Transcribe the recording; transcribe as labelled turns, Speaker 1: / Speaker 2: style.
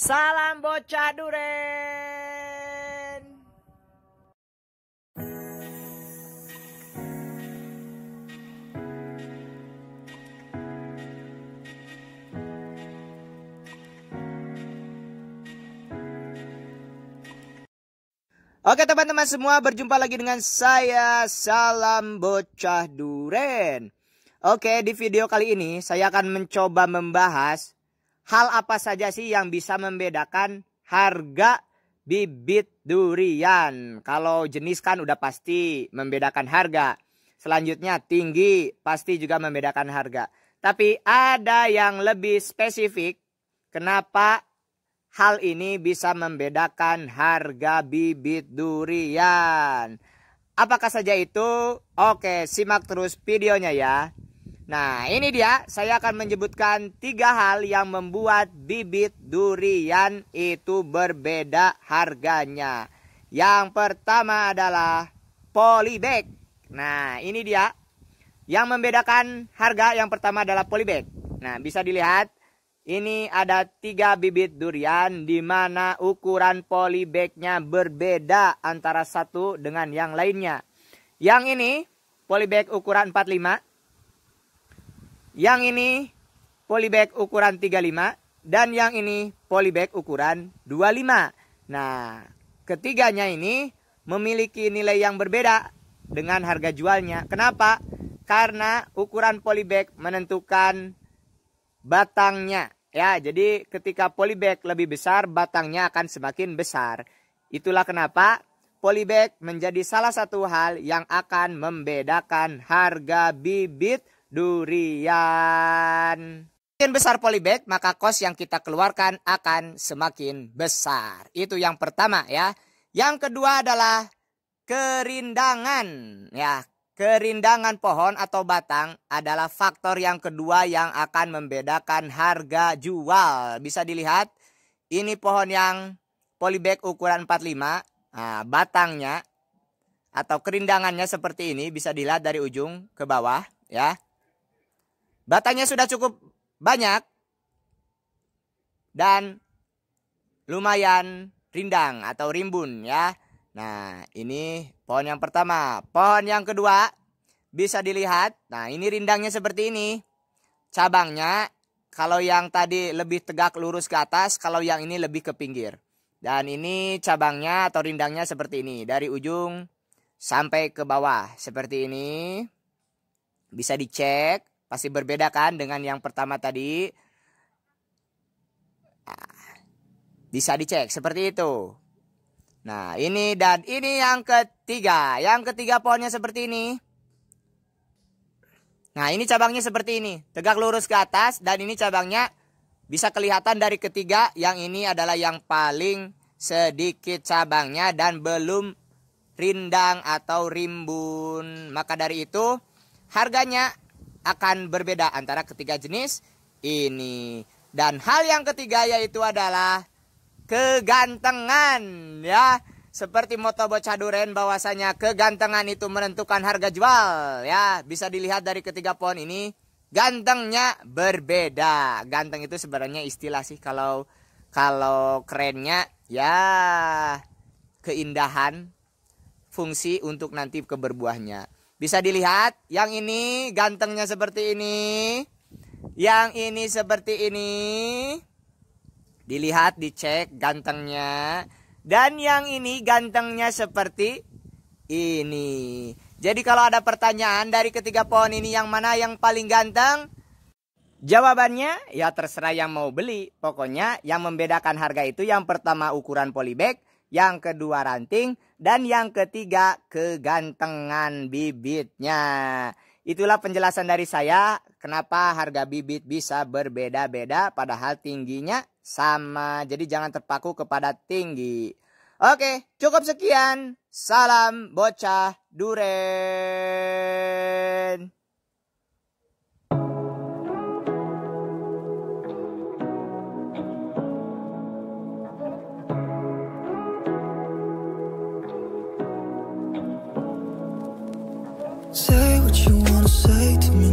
Speaker 1: Salam bocah duren. Oke teman-teman semua, berjumpa lagi dengan saya Salam Bocah Duren. Oke, di video kali ini saya akan mencoba membahas hal apa saja sih yang bisa membedakan harga bibit durian? Kalau jenis kan udah pasti membedakan harga. Selanjutnya tinggi pasti juga membedakan harga. Tapi ada yang lebih spesifik kenapa hal ini bisa membedakan harga bibit durian. Apakah saja itu? Oke, simak terus videonya ya. Nah ini dia saya akan menyebutkan tiga hal yang membuat bibit durian itu berbeda harganya Yang pertama adalah polybag Nah ini dia yang membedakan harga yang pertama adalah polybag Nah bisa dilihat ini ada tiga bibit durian di mana ukuran polybagnya berbeda antara satu dengan yang lainnya. Yang ini polybag ukuran 45. Yang ini polybag ukuran 35 dan yang ini polybag ukuran 25. Nah, ketiganya ini memiliki nilai yang berbeda dengan harga jualnya. Kenapa? Karena ukuran polybag menentukan batangnya. Ya, jadi ketika polybag lebih besar, batangnya akan semakin besar. Itulah kenapa polybag menjadi salah satu hal yang akan membedakan harga bibit durian. Semakin besar polybag, maka kos yang kita keluarkan akan semakin besar. Itu yang pertama ya. Yang kedua adalah kerindangan. Ya, kerindangan pohon atau batang adalah faktor yang kedua yang akan membedakan harga jual. Bisa dilihat, ini pohon yang polybag ukuran 45. Nah, batangnya atau kerindangannya seperti ini bisa dilihat dari ujung ke bawah ya. Batangnya sudah cukup banyak dan lumayan rindang atau rimbun ya. Nah, ini pohon yang pertama. Pohon yang kedua bisa dilihat. Nah, ini rindangnya seperti ini. Cabangnya kalau yang tadi lebih tegak lurus ke atas, kalau yang ini lebih ke pinggir. Dan ini cabangnya atau rindangnya seperti ini, dari ujung sampai ke bawah seperti ini. Bisa dicek. Pasti berbeda kan dengan yang pertama tadi. Ah, bisa dicek seperti itu. Nah, ini dan ini yang ketiga. Yang ketiga pohonnya seperti ini. Nah, ini cabangnya seperti ini. Tegak lurus ke atas dan ini cabangnya bisa kelihatan dari ketiga. Yang ini adalah yang paling sedikit cabangnya dan belum rindang atau rimbun. Maka dari itu harganya akan berbeda antara ketiga jenis ini. Dan hal yang ketiga yaitu adalah kegantengan ya. Seperti moto bocah duren bahwasanya kegantengan itu menentukan harga jual ya. Bisa dilihat dari ketiga pohon ini gantengnya berbeda. Ganteng itu sebenarnya istilah sih kalau kalau kerennya ya keindahan fungsi untuk nanti keberbuahnya. Bisa dilihat, yang ini gantengnya seperti ini. Yang ini seperti ini. Dilihat, dicek gantengnya. Dan yang ini gantengnya seperti ini. Jadi kalau ada pertanyaan dari ketiga pohon ini yang mana yang paling ganteng? Jawabannya ya terserah yang mau beli. Pokoknya yang membedakan harga itu yang pertama ukuran polybag, yang kedua ranting, dan yang ketiga kegantengan bibitnya. Itulah penjelasan dari saya kenapa harga bibit bisa berbeda-beda padahal tingginya sama. Jadi jangan terpaku kepada tinggi. Oke, cukup sekian. Salam bocah duren. what you wanna say to me